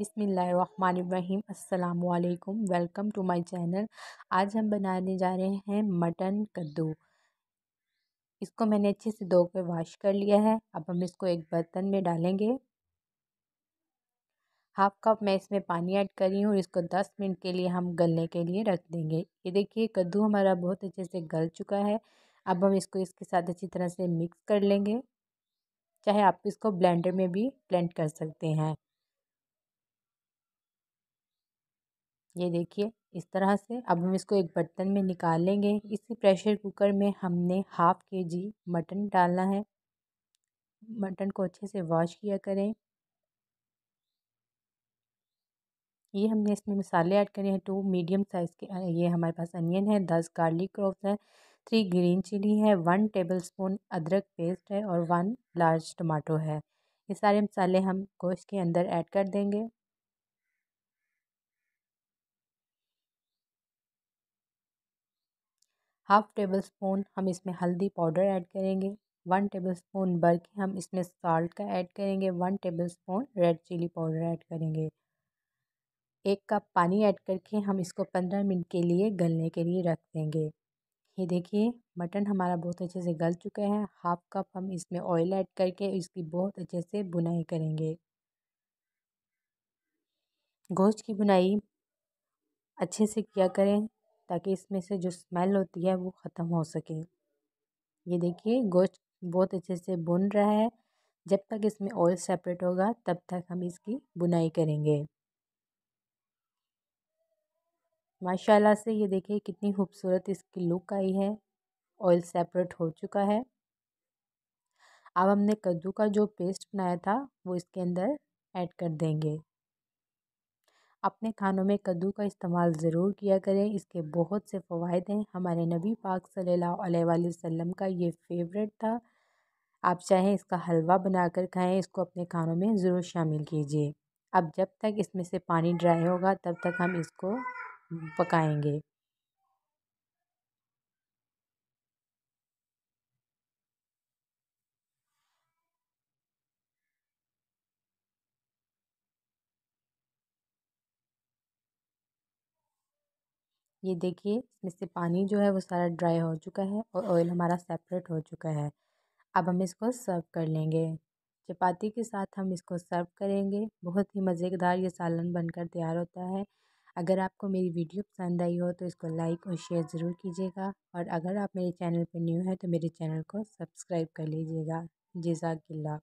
बिसमीम् अल्लाम welcome to my channel आज हम बनाने जा रहे हैं मटन कद्दू इसको मैंने अच्छे से धोकर वाश वॉश कर लिया है अब हम इसको एक बर्तन में डालेंगे हाफ कप मैं इसमें पानी ऐड कर रही हूँ इसको दस मिनट के लिए हम गलने के लिए रख देंगे ये देखिए कद्दू हमारा बहुत अच्छे से गल चुका है अब हम इसको इसके साथ अच्छी तरह से मिक्स कर लेंगे चाहे आप इसको ब्लेंडर में भी ब्लेंड कर सकते हैं ये देखिए इस तरह से अब हम इसको एक बर्तन में निकालेंगे इसी प्रेशर कुकर में हमने हाफ़ के जी मटन डालना है मटन को अच्छे से वॉश किया करें ये हमने इसमें मसाले ऐड करे हैं टू मीडियम साइज़ के ये हमारे पास अनियन है दस गार्लिक क्रॉप हैं थ्री ग्रीन चिली है वन टेबल स्पून अदरक पेस्ट है और वन लार्ज टमाटो है ये सारे मसाले हम गोश्त के अंदर ऐड कर देंगे हाफ़ टेबल स्पून हम इसमें हल्दी पाउडर ऐड करेंगे वन टेबल स्पून बल्कि हम इसमें साल्ट का ऐड करेंगे one tablespoon red chilli powder add करेंगे एक कप पानी ऐड करके हम इसको पंद्रह मिनट के लिए गलने के लिए रख देंगे ये देखिए मटन हमारा बहुत अच्छे से गल चुका है हाफ़ कप हम इसमें ऑयल ऐड करके इसकी बहुत अच्छे से बुनाई करेंगे गोश्त की बुनाई अच्छे से किया करें ताकि इसमें से जो स्मेल होती है वो ख़त्म हो सके ये देखिए गोश्त बहुत अच्छे से बुन रहा है जब तक इसमें ऑयल सेपरेट होगा तब तक हम इसकी बुनाई करेंगे माशाल्लाह से ये देखिए कितनी खूबसूरत इसकी लुक आई है ऑयल सेपरेट हो चुका है अब हमने कद्दू का जो पेस्ट बनाया था वो इसके अंदर ऐड कर देंगे अपने खानों में कद्दू का इस्तेमाल ज़रूर किया करें इसके बहुत से फ़वाद हैं हमारे नबी पाक सल्लल्लाहु अलैहि का ये फेवरेट था आप चाहें इसका हलवा बनाकर खाएं इसको अपने खानों में ज़रूर शामिल कीजिए अब जब तक इसमें से पानी ड्राई होगा तब तक हम इसको पकाएंगे ये देखिए इसमें से पानी जो है वो सारा ड्राई हो चुका है और ऑयल हमारा सेपरेट हो चुका है अब हम इसको सर्व कर लेंगे चपाती के साथ हम इसको सर्व करेंगे बहुत ही मज़ेदार ये सालन बनकर तैयार होता है अगर आपको मेरी वीडियो पसंद आई हो तो इसको लाइक और शेयर ज़रूर कीजिएगा और अगर आप मेरे चैनल पर न्यू हैं तो मेरे चैनल को सब्सक्राइब कर लीजिएगा जजाकिल्ला